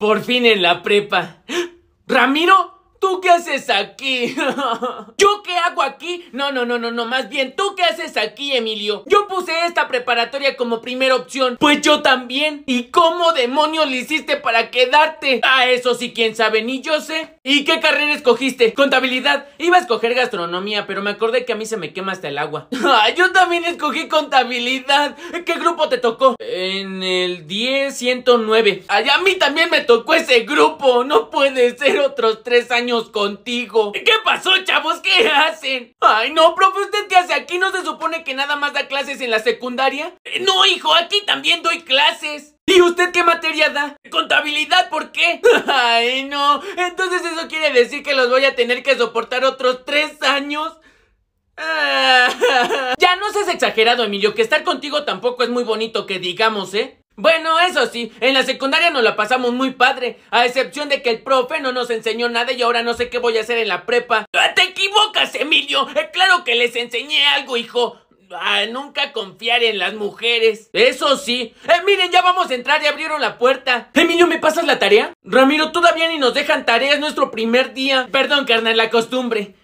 Por fin en la prepa. Ramiro, ¿tú qué haces aquí? aquí? No, no, no, no, no, más bien, ¿tú qué haces aquí, Emilio? Yo puse esta preparatoria como primera opción. Pues yo también. ¿Y cómo demonios le hiciste para quedarte? Ah, eso sí, quién sabe, ni yo sé. ¿Y qué carrera escogiste? Contabilidad. Iba a escoger gastronomía, pero me acordé que a mí se me quema hasta el agua. Ah, yo también escogí contabilidad. ¿Qué grupo te tocó? En el 10, 109. a mí también me tocó ese grupo. No puede ser otros tres años contigo. ¿Qué pasó, chavos? ¿Qué haces? Ay, no, profe, ¿usted qué hace? ¿Aquí no se supone que nada más da clases en la secundaria? Eh, no, hijo, aquí también doy clases. ¿Y usted qué materia da? ¿Contabilidad? ¿Por qué? Ay, no. Entonces eso quiere decir que los voy a tener que soportar otros tres años. Ah, ya no seas exagerado, Emilio, que estar contigo tampoco es muy bonito que digamos, ¿eh? Bueno, eso sí, en la secundaria nos la pasamos muy padre, a excepción de que el profe no nos enseñó nada y ahora no sé qué voy a hacer en la prepa. Ah, ¡Te equivocas, Emilio! Eh, ¡Claro que les enseñé algo, hijo! Ah, nunca confiar en las mujeres. Eso sí. Eh, miren, ya vamos a entrar, y abrieron la puerta. Emilio, ¿me pasas la tarea? Ramiro, todavía ni nos dejan tareas, nuestro primer día. Perdón, carnal, la costumbre.